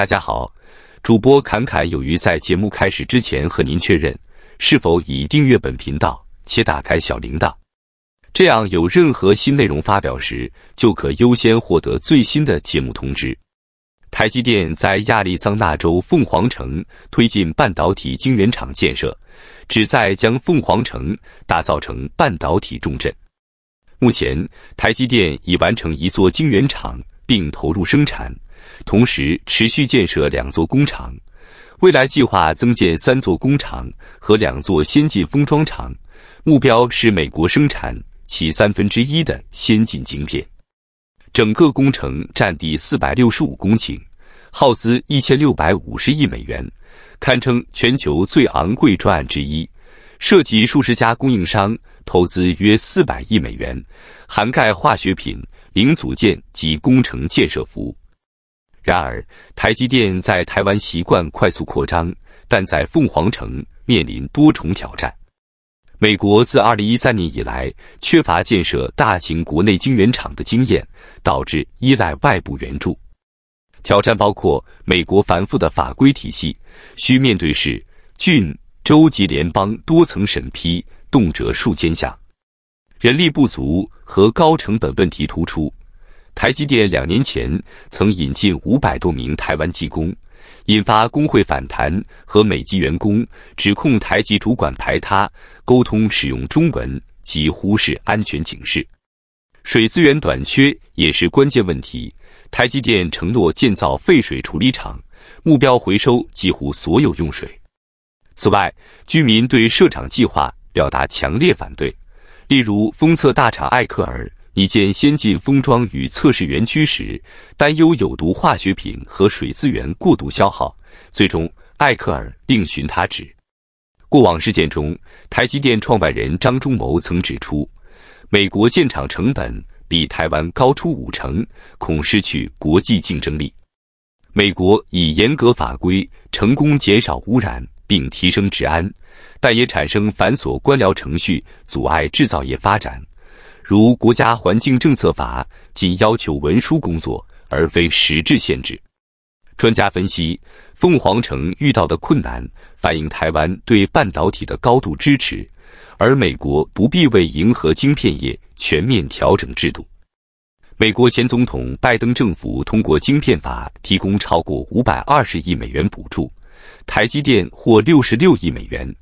大家好，主播侃侃有余在节目开始之前和您确认，是否已订阅本频道且打开小铃铛？这样有任何新内容发表时，就可优先获得最新的节目通知。台积电在亚利桑那州凤凰城推进半导体晶圆厂建设，旨在将凤凰城打造成半导体重镇。目前，台积电已完成一座晶圆厂并投入生产。同时持续建设两座工厂，未来计划增建三座工厂和两座先进封装厂，目标是美国生产其三分之一的先进晶片。整个工程占地四百六十五公顷，耗资一千六百五十亿美元，堪称全球最昂贵专案之一，涉及数十家供应商，投资约四百亿美元，涵盖化学品、零组件及工程建设服务。然而，台积电在台湾习惯快速扩张，但在凤凰城面临多重挑战。美国自2013年以来缺乏建设大型国内晶圆厂的经验，导致依赖外部援助。挑战包括美国繁复的法规体系，需面对市、郡、州及联邦多层审批，动辄数千项；人力不足和高成本问题突出。台积电两年前曾引进五百多名台湾技工，引发工会反弹和美籍员工指控台积主管排他、沟通使用中文及忽视安全警示。水资源短缺也是关键问题，台积电承诺建造废水处理厂，目标回收几乎所有用水。此外，居民对设厂计划表达强烈反对，例如封测大厂艾克尔。拟建先进封装与测试园区时，担忧有毒化学品和水资源过度消耗，最终艾克尔另寻他址。过往事件中，台积电创办人张忠谋曾指出，美国建厂成本比台湾高出五成，恐失去国际竞争力。美国以严格法规成功减少污染并提升治安，但也产生繁琐官僚程序，阻碍制造业发展。如《国家环境政策法》仅要求文书工作，而非实质限制。专家分析，凤凰城遇到的困难反映台湾对半导体的高度支持，而美国不必为迎合晶片业全面调整制度。美国前总统拜登政府通过《晶片法》提供超过五百二十亿美元补助，台积电获六十六亿美元。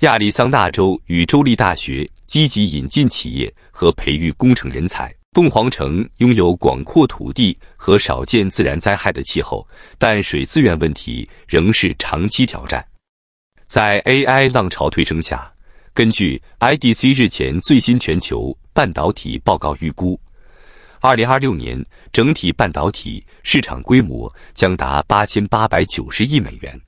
亚利桑那州与州立大学积极引进企业和培育工程人才。凤凰城拥有广阔土地和少见自然灾害的气候，但水资源问题仍是长期挑战。在 AI 浪潮推升下，根据 IDC 日前最新全球半导体报告预估，2026年整体半导体市场规模将达8890亿美元。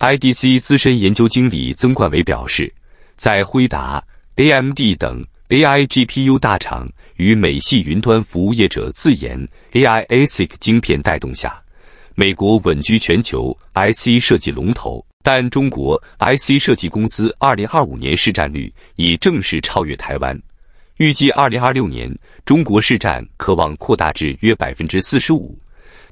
IDC 资深研究经理曾冠伟表示，在辉达、AMD 等 AI GPU 大厂与美系云端服务业者自研 AI ASIC 晶片带动下，美国稳居全球 IC 设计龙头。但中国 IC 设计公司2025年市占率已正式超越台湾，预计2026年中国市占可望扩大至约45%。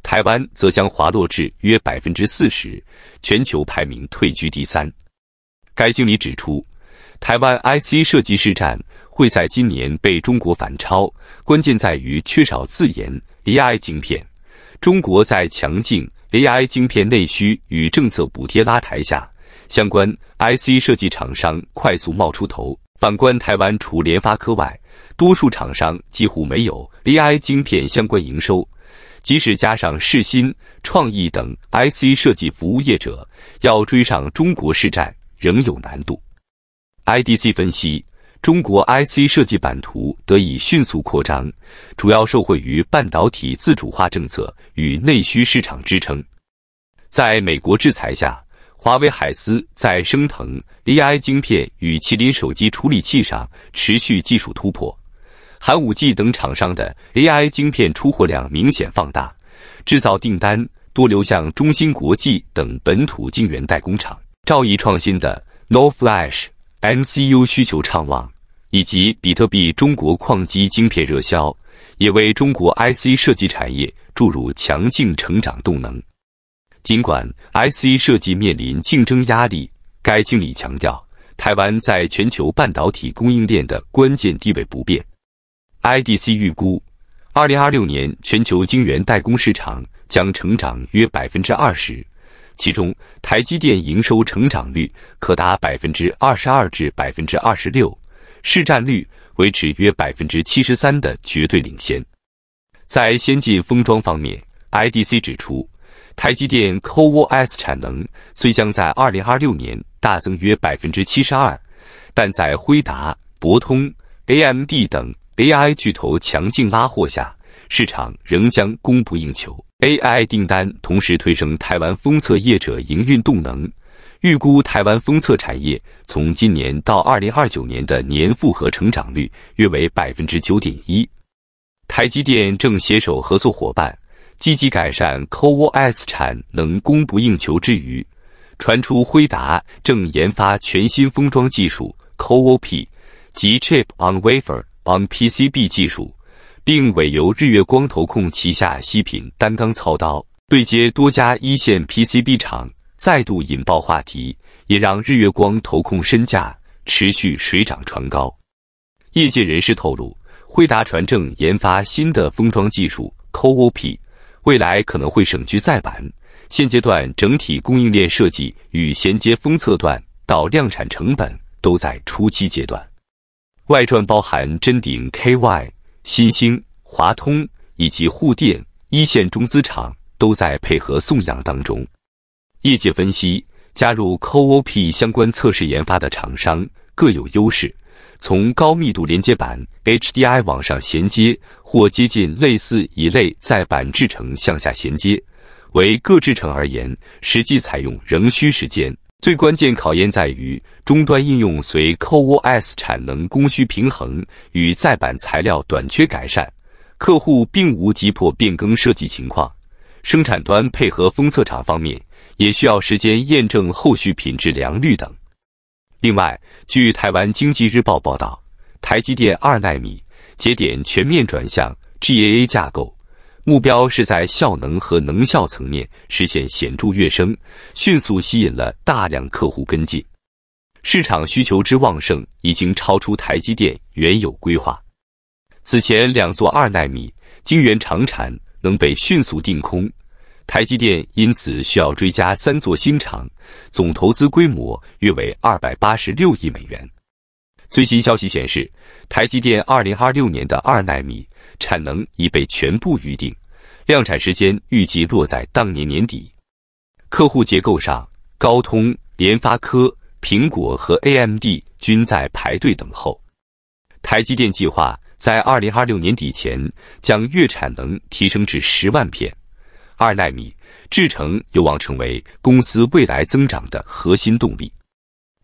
台湾则将滑落至约百分之四十，全球排名退居第三。该经理指出，台湾 IC 设计师站会在今年被中国反超，关键在于缺少自研 AI 晶片。中国在强劲 AI 晶片内需与政策补贴拉抬下，相关 IC 设计厂商快速冒出头。反观台湾，除联发科外，多数厂商几乎没有 AI 晶片相关营收。即使加上世新创意等 IC 设计服务业者，要追上中国市占仍有难度。IDC 分析，中国 IC 设计版图得以迅速扩张，主要受惠于半导体自主化政策与内需市场支撑。在美国制裁下，华为海思在升腾 AI 晶片与麒麟手机处理器上持续技术突破。寒武纪等厂商的 AI 晶片出货量明显放大，制造订单多流向中芯国际等本土晶圆代工厂。兆易创新的 No Flash MCU 需求畅旺，以及比特币中国矿机晶片热销，也为中国 IC 设计产业注入强劲成长动能。尽管 IC 设计面临竞争压力，该经理强调，台湾在全球半导体供应链的关键地位不变。IDC 预估，二零二六年全球晶圆代工市场将成长约百分之二十，其中台积电营收成长率可达百分之二十二至百分之二十六，市占率维持约百分之七十三的绝对领先。在先进封装方面，IDC 指出，台积电 CoWoS 产能虽将在二零二六年大增约百分之七十二，但在辉达、博通、AMD 等。AI 巨头强劲拉货下，市场仍将供不应求。AI 订单同时推升台湾封测业者营运动能，预估台湾封测产业从今年到二零二九年的年复合成长率约为百分之九点一。台积电正携手合作伙伴，积极改善 CoWoS 产能供不应求之余，传出辉达正研发全新封装技术 CoWoP 及 Chip on Wafer。帮 PCB 技术，并委由日月光投控旗下西品担纲操刀，对接多家一线 PCB 厂，再度引爆话题，也让日月光投控身价持续水涨船高。业界人士透露，惠达船正研发新的封装技术 CoP，未来可能会省去再版。现阶段整体供应链设计与衔接封测段到量产成本都在初期阶段。外传包含臻鼎、KY、新星、华通以及沪电一线中资厂都在配合送样当中。业界分析，加入 Coop 相关测试研发的厂商各有优势。从高密度连接板 HDI 往上衔接或接近类似一类，在板制成向下衔接，为各制成而言，实际采用仍需时间。最关键考验在于终端应用随 c o o s 产能供需平衡与载板材料短缺改善，客户并无急迫变更设计情况。生产端配合封测厂方面，也需要时间验证后续品质良率等。另外，据台湾经济日报报道，台积电二纳米节点全面转向 GAA 架构。目标是在效能和能效层面实现显著跃升，迅速吸引了大量客户跟进。市场需求之旺盛已经超出台积电原有规划。此前两座二纳米晶圆厂产能被迅速定空，台积电因此需要追加三座新厂，总投资规模约为二百八十六亿美元。最新消息显示，台积电2026年的2纳米产能已被全部预定，量产时间预计落在当年年底。客户结构上，高通、联发科、苹果和 AMD 均在排队等候。台积电计划在2026年底前将月产能提升至10万片。二纳米制程有望成为公司未来增长的核心动力。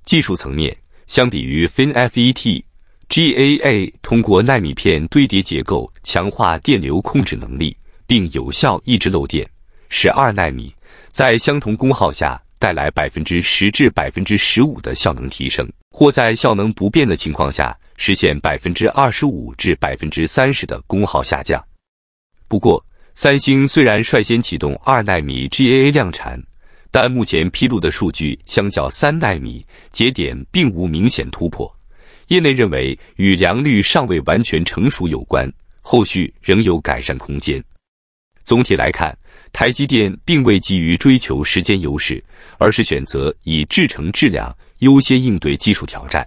技术层面。相比于 FinFET，GAA 通过纳米片堆叠结构强化电流控制能力，并有效抑制漏电，使二纳米在相同功耗下带来百分之十至百分之十五的效能提升，或在效能不变的情况下实现百分之二十五至百分之三十的功耗下降。不过，三星虽然率先启动二纳米 GAA 量产。但目前披露的数据相较三纳米节点并无明显突破，业内认为与良率尚未完全成熟有关，后续仍有改善空间。总体来看，台积电并未急于追求时间优势，而是选择以制程质量优先应对技术挑战。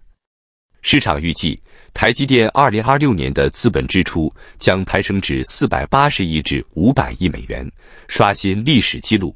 市场预计，台积电2026年的资本支出将攀升至480亿至500亿美元，刷新历史纪录。